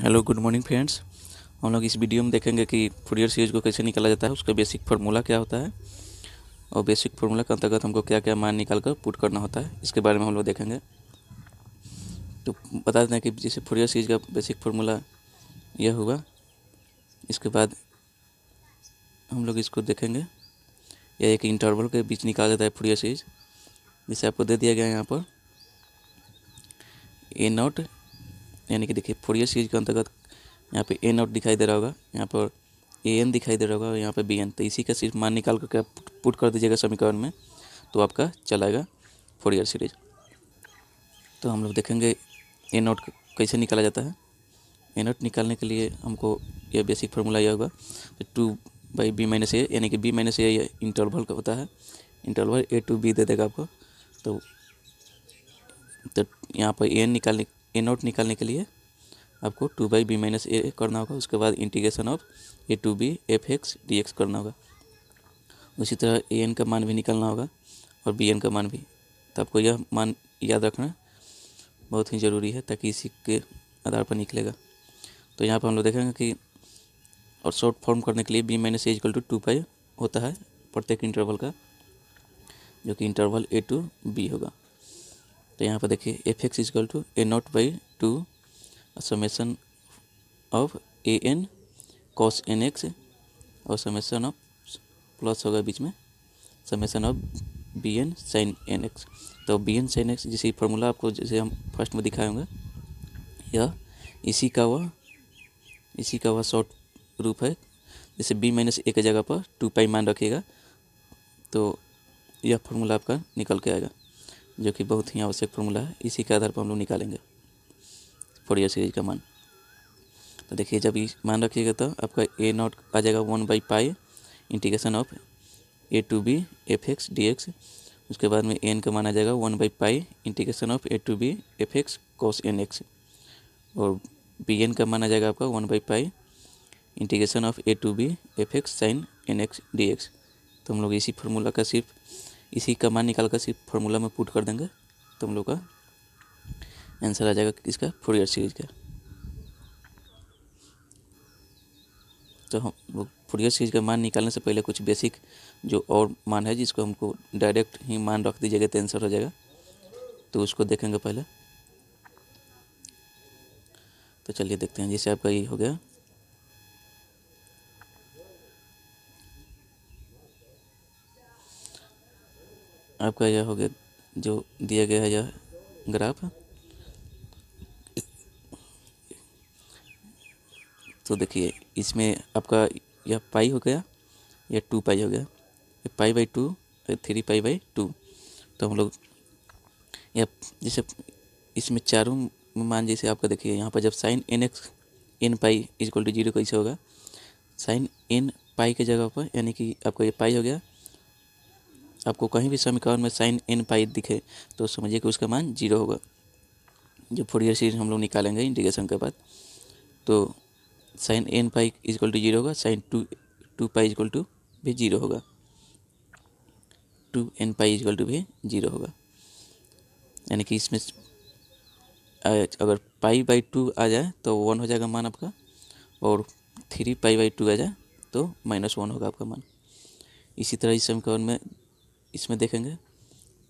hello good morning friends हम लोग इस वीडियो में देखेंगे कि फूरियर सीरीज को कैसे निकाला जाता है उसका बेसिक फार्मूला क्या होता है और बेसिक फार्मूला के अंतर्गत हमको क्या क्या मान निकाल कर पुट करना होता है इसके बारे में हम लोग देखेंगे तो बता दें कि जैसे फूरियर सीरीज का बेसिक फार्मूला यह हुआ इसके बाद हम लोग इसको देखेंगे यह एक इंटरवल के बीच निकाला जाता है फूरियर सीरीज जिसे आपको दे दिया गया है यहाँ पर ए नॉट यानी कि देखिए फोरियर सीरीज के अंतर्गत यहाँ पे ए नॉट दिखाई दे रहा होगा यहाँ पर ए एन दिखाई दे रहा होगा और यहाँ पर बी एन तो इसी का सिर्फ मान निकाल करके आप पुट कर दीजिएगा समीकरण में तो आपका चलाएगा फोरियर सीरीज तो हम लोग देखेंगे ए नॉट कैसे निकाला जाता है ए नॉट निकालने के लिए हमको यह बेसिक फार्मूला यह होगा तो two by B minus A यानी कि बी माइनस ए इंटरवल का होता है इंटरवल ए टू बी दे देगा आपको तो तो यहाँ पर ए एन निकालने ए नोट निकालने के लिए आपको two by B minus A करना होगा उसके बाद integration of A to B F x D X करना होगा उसी तरह ए एन का मान भी निकालना होगा और बी एन का मान भी तो आपको यह मान याद रखना बहुत ही ज़रूरी है ताकि इसी के आधार पर निकलेगा तो यहाँ पर हम लोग देखेंगे कि और शॉर्ट फॉर्म करने के लिए B minus equal to two pi होता है प्रत्येक इंटरवल का जो कि इंटरवल ए टू बी होगा तो यहाँ पर देखिए F x equal to A naught by two summation of A N cos N x और समेसन ऑफ प्लस होगा बीच में summation of B N sine N X तो बी एन साइन एक्स जैसे फार्मूला आपको जैसे हम फर्स्ट में दिखाएंगे यह इसी का वह इसी का वह शॉर्ट रूप है जैसे बी माइनस ए के जगह पर टू पाई मान रखेगा तो यह फार्मूला आपका निकल के आएगा जो कि बहुत ही आवश्यक फॉर्मूला है इसी के आधार पर हम लोग निकालेंगे फोरियर सीरीज का मान तो देखिए जब इस मान रखिएगा तो आपका ए नॉट आ जाएगा one by pi integration of A to B F x D x उसके बाद में एन का मान आ जाएगा one by pi integration of A to B F x cos N x और बी एन का मान आ जाएगा आपका one by pi integration of A to B F x sine N x D x तो हम लोग इसी फॉर्मूला का सिर्फ इसी मान निकाल कर सिर्फ फार्मूला में पुट कर देंगे तो हम लोग का आंसर आ जाएगा इसका ईयर सीरीज का तो हम फोर ईयर सीरीज का मान निकालने से पहले कुछ बेसिक जो और मान है जिसको हमको डायरेक्ट ही मान रख दीजिएगा तो आंसर हो जाएगा तो उसको देखेंगे पहले तो चलिए देखते हैं जैसे आपका ये हो गया आपका यह हो गया जो दिया गया है यह ग्राफ तो देखिए इसमें आपका यह पाई हो गया या टू पाई हो गया ये pi by two three pi by two तो हम लोग यह जैसे इसमें चारों मान जैसे आपका देखिए यहाँ पर जब sine N x n pi equal to zero कैसे होगा साइन एन पाई के जगह पर यानी कि आपका ये पाई हो गया आपको कहीं भी समीकरण में साइन एन पाई दिखे तो समझिए कि उसका मान जीरो होगा फोर फोरियर सीरीज हम लोग निकालेंगे इंटीग्रेशन के बाद तो sine n pi equal to zero होगा sine two two pi equal to भी जीरो होगा two n pi equal to भी जीरो होगा यानी कि इसमें अगर पाई बाई टू आ जाए तो वन हो जाएगा मान आपका और थ्री पाई बाई टू आ जाए तो माइनस वन होगा आपका मान इसी तरह इस समीकरण में इसमें देखेंगे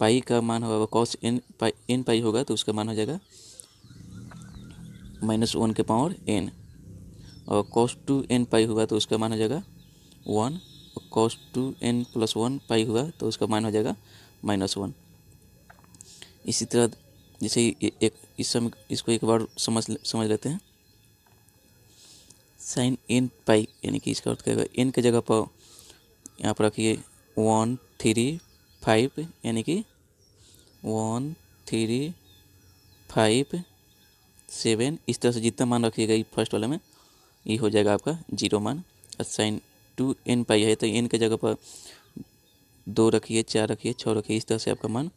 पाई का मान होगा cos n pi n pi होगा तो उसका मान हो जाएगा माइनस वन के पावर एन और कॉस टू एन पाई होगा तो उसका मान हो जाएगा वन और cos two n plus one pi हुआ तो उसका मान हो जाएगा माइनस वन इसी तरह जैसे एक इस समय इसको एक बार समझ समझ लेते हैं साइन एन पाई यानी कि इसका अर्थ करेगा एन के जगह पर यहाँ पर रखिए वन थ्री फाइव यानी कि वन थ्री फाइव सेवन इस तरह से जितना मान रखिएगा फर्स्ट वाले में ये हो जाएगा आपका जीरो मान साइन टू एन पाई है तो एन के जगह पर दो रखिए चार रखिए छः रखिए इस तरह से आपका मान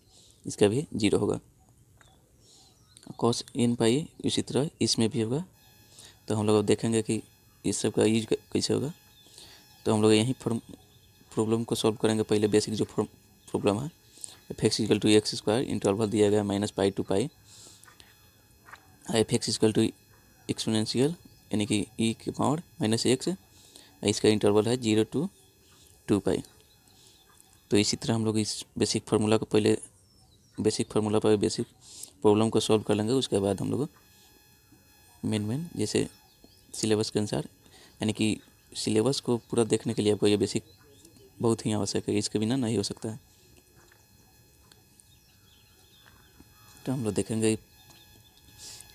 इसका भी जीरो होगा कॉस एन पाई इसी तरह इसमें भी होगा तो हम लोग अब देखेंगे कि इस सब का यूज कैसे होगा तो हम लोग यहीं प्रॉब्लम को सॉल्व करेंगे पहले बेसिक जो प्रॉब्लम है f x equal to x square interval दिया गया minus pi two pi f x equal to exponential यानी कि ई के पावर माइनस एक्स इसका इंटरवल है जीरो टू टू पाई तो इसी तरह हम लोग इस बेसिक फार्मूला को पहले बेसिक फार्मूला पर बेसिक प्रॉब्लम को सॉल्व कर लेंगे उसके बाद हम लोग मेन मेन जैसे सिलेबस के अनुसार यानी कि सिलेबस को पूरा देखने के लिए आपको ये बेसिक बहुत ही आवश्यक है इसके बिना नहीं हो सकता है का हम लोग देखेंगे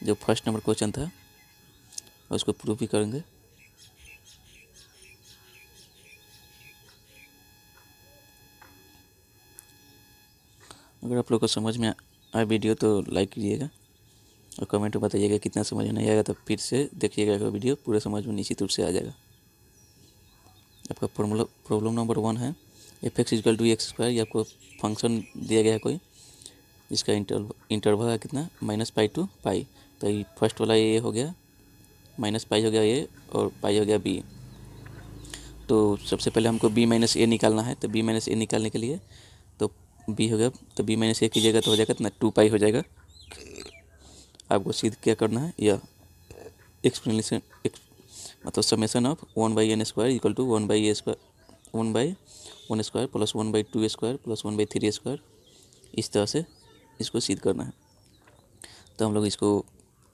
जो फर्स्ट नंबर क्वेश्चन था उसको प्रूव भी करेंगे अगर आप लोग को समझ में आए वीडियो तो लाइक कीजिएगा और कमेंट में बताइएगा कितना समझ में नहीं आएगा तो फिर से देखिएगा अगर वीडियो पूरा समझ में निश्चित रूप से आ जाएगा आपका प्रॉब्लम नंबर वन है f x equal to x square या आपको फंक्शन दिया गया है कोई इसका इंटर इंटरवल है कितना माइनस पाई टू पाई तो ये फर्स्ट वाला ये हो गया माइनस पाई हो गया ए और पाई हो गया बी तो सबसे पहले हमको बी माइनस ए निकालना है तो बी माइनस ए निकालने के लिए तो बी हो गया तो बी माइनस ए कीजिएगा तो हो जाएगा कितना टू पाई हो जाएगा आपको सीध क्या करना है या एक्सप्लेनेशन मतलब summation of one by n square equal to one by a square one by one square plus one by two square plus one by three square इस तरह से इसको सीध करना है तो हम लोग इसको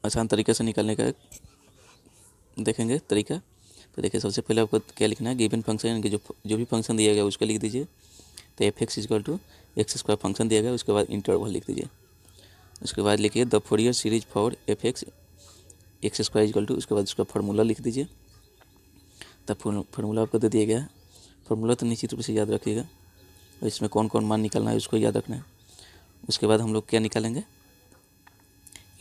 आसान तरीके से निकालने का देखेंगे तरीका तो देखिए सबसे पहले आपको क्या लिखना है गिवन फंक्शन जो जो भी फंक्शन दिया गया उसका लिख दीजिए तो f x equal to x square function दिया गया उसके बाद इंटरवल लिख दीजिए उसके बाद लिखिए the Fourier series for f x x square equal to उसके बाद उसका फार्मूला लिख दीजिए तब तो फार्मूला आपको दे दिया गया है फार्मूला तो निश्चित रूप से याद रखिएगा और इसमें कौन कौन मान निकालना है उसको याद रखना है उसके बाद हम लोग क्या निकालेंगे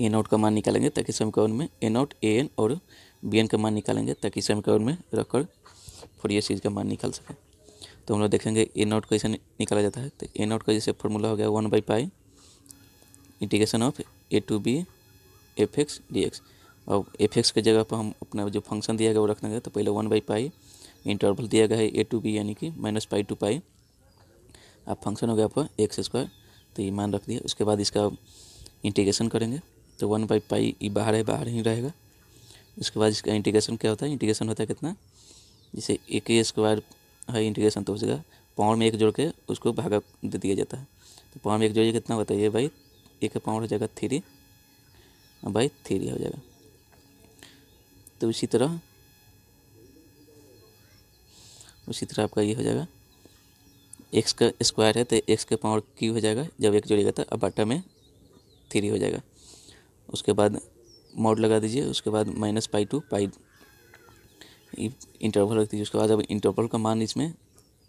ए नॉट का मान निकालेंगे ताकि समीकरण में ए नॉट ए एन और बी एन का मान निकालेंगे ताकि समीकरण में रखकर फिर ये चीज़ का मान निकाल सकें तो हम लोग देखेंगे ए नॉट कैसे निकाला जाता है तो ए नॉट का जैसे फॉर्मूला हो गया one by pi integration of A to B F x D x और एफ एक्स की जगह पर हम अपना जो फंक्शन दिया गया वो रखना है तो पहले वन बाई पाई इंटरवल दिया गया है ए टू बी यानी कि माइनस पाई टू पाई अब फंक्शन हो गया पर एक्स स्क्वायर तो ये मान रख दिया उसके बाद इसका इंटीग्रेशन करेंगे तो वन बाई पाई ये बाहर है बाहर ही रहेगा उसके बाद इसका इंटीग्रेशन क्या होता है इंटीग्रेशन होता है कितना जैसे एक ही स्क्वायर है इंटीग्रेशन तो उसका पावर में एक जोड़ के उसको भागा दे दिया जाता है तो पावर में एक जोड़िए कितना होता है ये भाई एक पावर हो जाएगा थ्री बाई थ्री हो जाएगा तो इसी तरह उसी तरह आपका ये हो जाएगा एक्स का स्क्वायर है तो एक्स के पावर क्यू हो जाएगा जब एक जुड़ेगा तो अब बाटा में थ्री हो जाएगा उसके बाद मोड लगा दीजिए उसके बाद minus pi two pi interval रख दीजिए उसके बाद अब इंटरवल का मान इसमें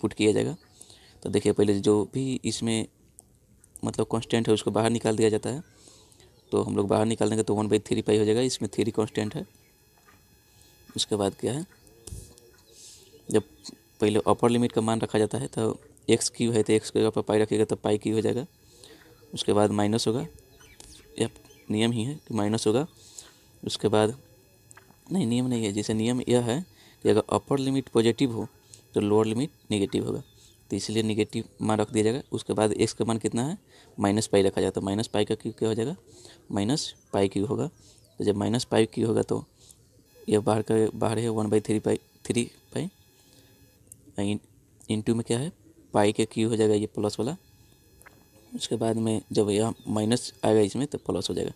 पुट किया जाएगा तो देखिए पहले जो भी इसमें मतलब कॉन्स्टेंट है उसको बाहर निकाल दिया जाता है तो हम लोग बाहर निकाल देंगे तो वन बाई थ्री पाई हो जाएगा इसमें थ्री कॉन्स्टेंट है उसके बाद क्या है जब पहले अपर लिमिट का मान रखा जाता है तो एक्स क्यू है तो एक्स की जगह पर पाई रखिएगा तो पाई क्यू हो जाएगा उसके बाद माइनस होगा यह नियम ही है कि माइनस होगा उसके बाद नहीं नियम नहीं है जैसे नियम यह है कि अगर अपर लिमिट पॉजिटिव हो तो लोअर लिमिट निगेटिव होगा तो इसलिए निगेटिव मान रख दिया जाएगा उसके बाद एक्स का मान कितना है माइनस पाई रखा जाता है माइनस पाई का क्यू क्या हो जाएगा माइनस पाई क्यू होगा तो जब माइनस पाई क्यू होगा तो यह बाहर का बाहर है one by three pi three pi two में क्या है पाई के क्यू हो जाएगा ये प्लस वाला उसके बाद में जब यह माइनस आएगा इसमें तो प्लस हो जाएगा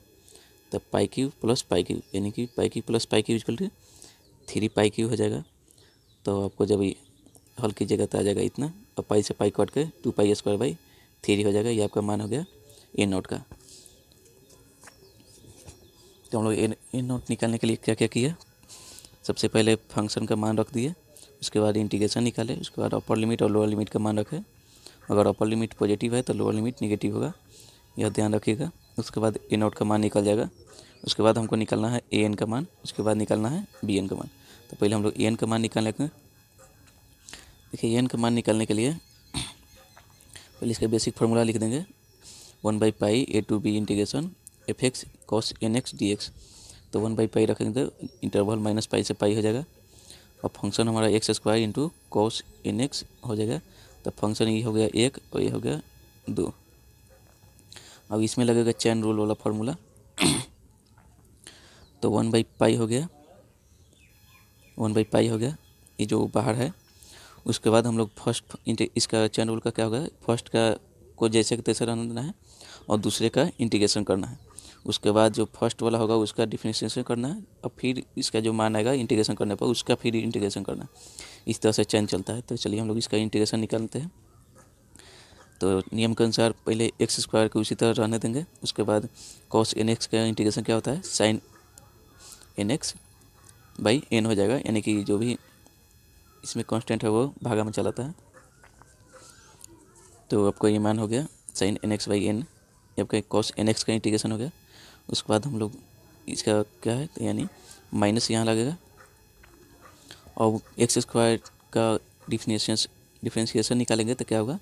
तब pi cube plus pi cube यानी कि pi cube plus pi cube equal to three pi cube हो जाएगा तो आपको जब हल कीजिएगा तो आ जाएगा इतना और पाई से पाई कट के two pi square by three हो जाएगा ये आपका मान हो गया ए नोट का तो हम लोग ए नोट निकालने के लिए क्या क्या किया सबसे पहले फंक्शन का मान रख दिया उसके बाद इंटीग्रेशन निकालें उसके बाद अपर लिमिट और लोअर लिमिट का मान रखें अगर अपर लिमिट पॉजिटिव है तो लोअर लिमिट निगेटिव होगा यह ध्यान रखिएगा उसके बाद ए नॉट का मान निकल जाएगा उसके बाद हमको निकालना है ए एन का मान उसके बाद निकालना है बी एन का मान तो पहले हम लोग ए एन का मान निकाल लेंगे देखिए ए एन का मान निकालने के लिए पहले इसका बेसिक फार्मूला लिख देंगे one by pi a to b integration f x cos N x D x तो वन बाई पाई रखेंगे तो इंटरवल माइनस पाई से पाई हो जाएगा और फंक्शन हमारा x square into cos n x हो जाएगा तो फंक्शन ये हो गया एक और ये हो गया दो अब इसमें लगेगा चैन रूल वाला फार्मूला तो वन बाई पाई हो गया वन बाई पाई हो गया ये जो बाहर है उसके बाद हम लोग फर्स्ट इसका चैन रूल का क्या होगा फर्स्ट का को जैसे तैसे रहना है और दूसरे का इंटीग्रेशन करना है उसके बाद जो फर्स्ट वाला होगा उसका डिफ्रेंशिएशन करना है और फिर इसका जो मान आएगा इंटीग्रेशन करने पर उसका फिर इंटीग्रेशन करना इस तरह से चैन चलता है तो चलिए हम लोग इसका इंटीग्रेशन निकालते हैं तो नियम के अनुसार पहले एक्स स्क्वायर को उसी तरह रहने देंगे उसके बाद कॉस एन एक्स का इंटीग्रेशन क्या होता है sine N x by n हो जाएगा यानी कि जो भी इसमें कॉन्स्टेंट है वो भागा में चलाता है तो आपका ये मान हो गया sine N x by n आपका कॉस एन एक्स का इंटीग्रेशन हो गया उसके बाद हम लोग इसका क्या है यानी माइनस यहाँ लगेगा और एक्स स्क्वायर का डिफिनेशन डिफ्रेंशिएशन निकालेंगे तो क्या होगा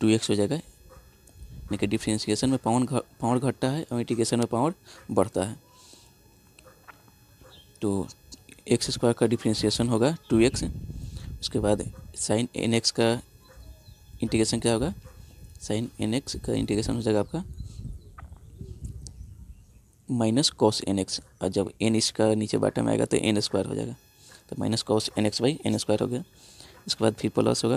टू एक्स हो जाएगा यानी कि डिफ्रेंसिएशन में पावर पावर घटता है और इंटीग्रेशन में पावर बढ़ता है तो एक्स स्क्वायर का डिफ्रेंशिएशन होगा टू एक्स उसके बाद साइन एन एक्स का इंटीग्रेशन क्या होगा साइन एन एक्स का इंटीग्रेशन हो जाएगा आपका माइनस कॉस एन एक्स और जब एन इसका नीचे में आएगा तो एन स्क्वायर हो जाएगा तो minus cos N x by n square हो गया इसके बाद फिर प्लस होगा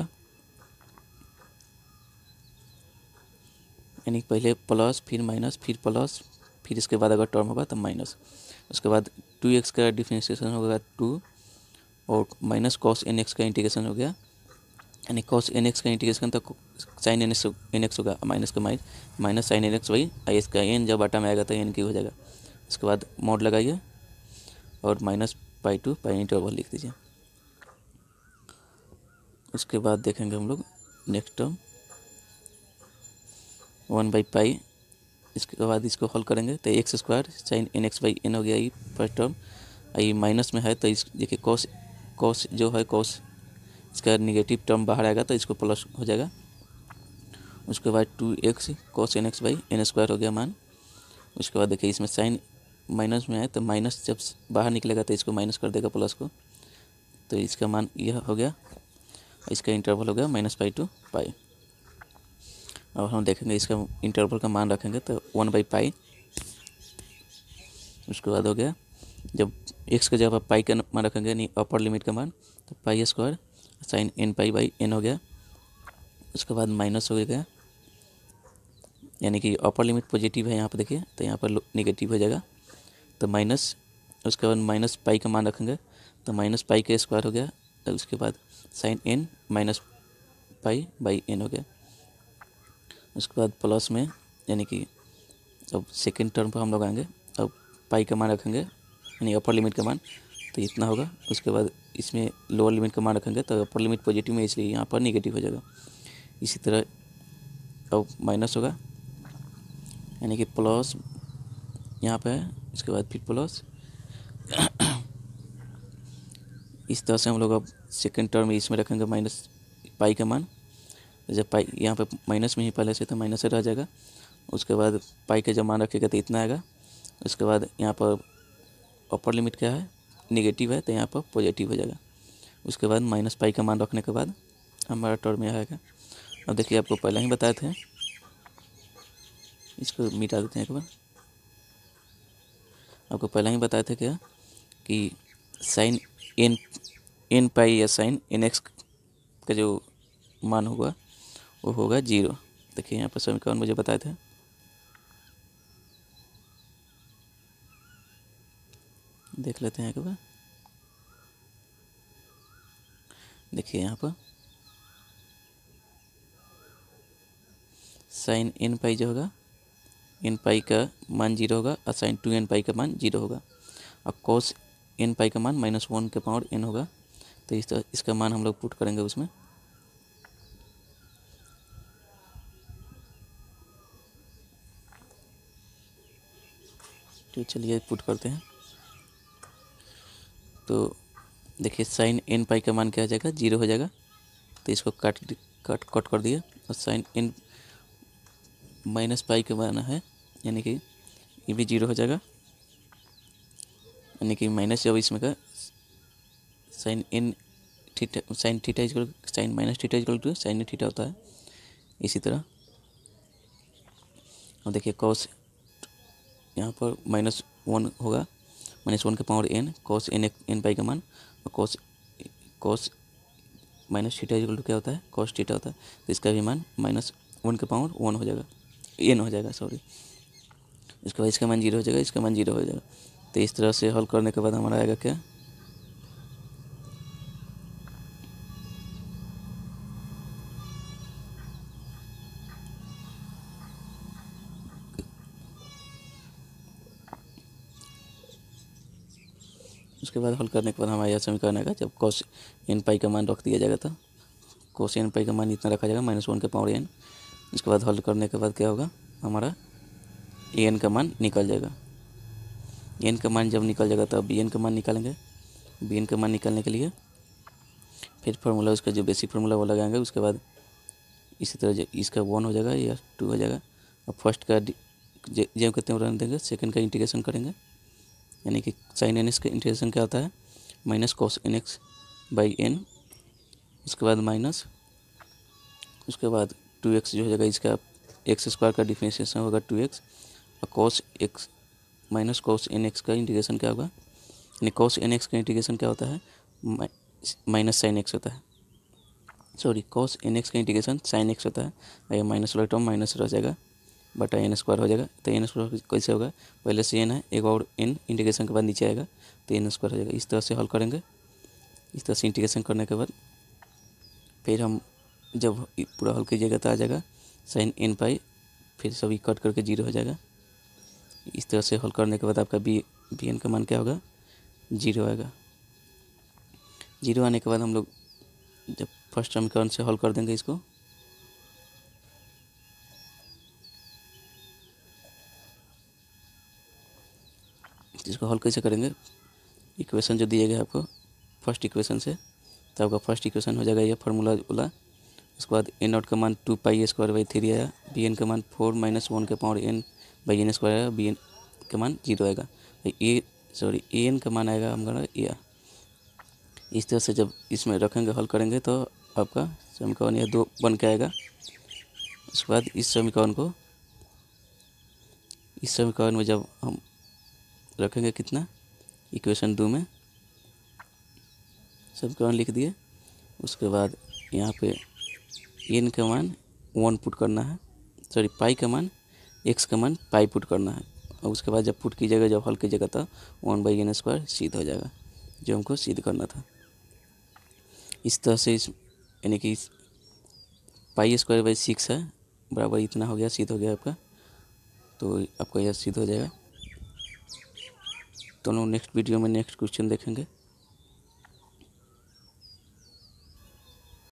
यानी पहले प्लस फिर माइनस फिर प्लस फिर इसके बाद अगर टर्म होगा तो माइनस उसके बाद टू एक्स का डिफ्रेंशिएशन होगा टू और माइनस कॉस एन एक्स का इंटीग्रेशन हो गया यानी कॉस एन एक्स का इंटीग्रेशन तो sine N x n x होगा माइनस का minus minus sine N x वही आई एस का एन जब आटा में आएगा तो एन की हो जाएगा उसके बाद मोड लगाइए और minus pi two pi one लिख दीजिए उसके बाद देखेंगे हम लोग next term one by pi इसके बाद इसको हल करेंगे तो x square sine N x by n हो गया ये फर्स्ट टर्म आई माइनस में है तो इस देखिए कॉस कॉस जो है कॉस इसका निगेटिव टर्म बाहर आएगा तो इसको प्लस हो जाएगा उसके बाद two x cos N x by n square हो गया मान उसके बाद देखिए इसमें साइन माइनस में आए तो माइनस जब बाहर निकलेगा तो इसको माइनस कर देगा प्लस को तो इसका मान यह हो गया इसका इंटरवल हो गया माइनस पाई टू पाई और हम देखेंगे इसका इंटरवल का मान रखेंगे तो वन बाई पाई उसके बाद हो गया जब एक्स का जब आप पाई का मान रखेंगे यानी अपर लिमिट का मान तो pi square sine n pi by n हो गया उसके बाद माइनस हो गया यानी कि अपर लिमिट पॉजिटिव है यहाँ पर देखिए तो यहाँ पर निगेटिव हो जाएगा तो माइनस उसके बाद माइनस पाई का मान रखेंगे तो माइनस पाई का स्क्वायर हो गया तो उसके बाद sine n minus pi by n हो गया उसके बाद प्लस में यानी कि अब सेकेंड टर्म पर हम लोग आएंगे अब पाई का मान रखेंगे यानी अपर लिमिट का मान तो इतना होगा उसके बाद इसमें लोअर लिमिट का मान रखेंगे तो अपर लिमिट पॉजिटिव में इसलिए यहाँ पर निगेटिव हो जाएगा इसी तरह अब माइनस होगा यानी कि प्लस यहाँ पर है उसके बाद फिर प्लस इस तरह से हम लोग अब सेकेंड टर्म इसमें रखेंगे माइनस पाई का मान जब पाई यहाँ पे माइनस में ही पहले से तो माइनस से रह जाएगा उसके बाद पाई का जब मान रखेगा तो इतना आएगा उसके बाद यहाँ पर अपर लिमिट क्या है निगेटिव है तो यहाँ पर पॉजिटिव हो जाएगा उसके बाद माइनस पाई का मान रखने के बाद हमारा टर्म यह आएगा अब देखिए आपको पहले ही बताए थे इसको मिटा देते हैं एक बार आपको पहले ही बताए थे क्या कि साइन एन एन पाई या साइन एन एक्स का जो मान होगा वो होगा जीरो देखिए यहाँ पर समीकरण मुझे बताए थे देख लेते हैं एक बार देखिए यहाँ पर साइन एन पाई जो होगा एन पाई का मान जीरो होगा और साइन टू एन पाई का मान जीरो होगा और कॉस एन पाई का मान माइनस वन के पावर एन होगा तो इस तरह इसका मान हम लोग पुट करेंगे उसमें तो चलिए पुट करते हैं तो देखिए साइन एन पाई का मान क्या हो जाएगा जीरो हो जाएगा तो इसको काट कट कट कर दिया और साइन एन माइनस पाई का मान है यानी कि ये भी जीरो हो जाएगा यानी कि माइनस जब इसमें का sine n theta sine theta equal sine minus theta equal to sine theta होता है इसी तरह और देखिए कॉस यहाँ पर माइनस वन होगा माइनस वन का power n cos n n pi का मान और cos cos minus theta equal to क्या होता है कॉस थीटा होता है तो इसका भी मान माइनस वन का पावर वन हो जाएगा एन हो जाएगा सॉरी इसके बाद इसका मान जीरो हो जाएगा इसका मान जीरो हो जाएगा तो इस तरह से हल करने के बाद हमारा आएगा क्या उसके बाद हल करने के बाद हमारा यह समीकरण आएगा जब कॉस एन पाई का मान रख दिया जाएगा तो कॉस एन पाई का मान इतना रखा जाएगा माइनस वन के पावर एन इसके बाद हल करने के बाद क्या होगा हमारा ए एन का मान निकल जाएगा एन का मान जब निकल जाएगा तब बी एन का मान निकालेंगे बी एन का मान निकालने के लिए फिर फार्मूला उसका जो बेसिक फार्मूला वो लगाएंगे उसके बाद इसी तरह इसका वन हो जाएगा या टू हो जाएगा और फर्स्ट का जेम कितने रन देंगे सेकंड का इंटीग्रेशन करेंगे यानी कि साइन एन एक्स का इंटीग्रेशन क्या होता है minus cos N x by n उसके बाद माइनस उसके बाद टू एक्स जो हो जाएगा इसका एक्स स्क्वायर का डिफ्रेंशिएशन होगा टू एक्स और cos x minus cos N x का इंटीग्रेशन क्या होगा यानी कॉस एन एक्स का इंटीग्रेशन क्या होता है माइनस साइन एक्स होता है सॉरी कॉस एन एक्स का इंटीग्रेशन साइन एक्स होता है माइनस वाला टर्म माइनस रह जाएगा बटा एन स्क्वायर हो जाएगा तो एन स्क्वायर कैसे होगा पहले से एन है एक और एन इंटीग्रेशन के बाद नीचे आएगा तो एन स्क्वायर हो जाएगा इस तरह से हल करेंगे इस तरह से इंटीग्रेशन करने के बाद फिर हम जब पूरा हल कीजिएगा तो आ जाएगा साइन एन पाई फिर सभी कट करके जीरो हो जाएगा इस तरह से हल करने के बाद आपका बी बी एन का मान क्या होगा जीरो आएगा जीरो आने के बाद हम लोग जब फर्स्ट समीकरण से हल कर देंगे इसको इसको हल कैसे करेंगे इक्वेशन जो दिए गए आपको फर्स्ट इक्वेशन से तो आपका फर्स्ट इक्वेशन हो जाएगा ये फार्मूला वाला उसके बाद एन नॉट का मान two pi square by three आया बी एन का मान फोर माइनस वन के power n by n square आएगा बी एन का मान जीरो आएगा ए सॉरी ए एन का मान आएगा हमारा ए इस तरह से जब इसमें रखेंगे हल करेंगे तो आपका समीकरण यह दो बन के आएगा उसके बाद इस समीकरण को इस समीकरण में जब हम रखेंगे कितना इक्वेशन दो में सब समीकरण लिख दिए उसके बाद यहाँ पे एन का मान वन पुट करना है सॉरी पाई का मान एक्स का मान पाई पुट करना है और उसके बाद जब पुट कीजिएगा जब हल कीजिएगा तो वन बाई एन स्क्वायर सीध हो जाएगा जो हमको सीध करना था इस तरह से इस यानी कि पाई स्क्वायर बाई सिक्स है बराबर इतना हो गया सीध हो गया आपका तो आपका यह सीध हो जाएगा तो नेक्स्ट वीडियो में नेक्स्ट क्वेश्चन देखेंगे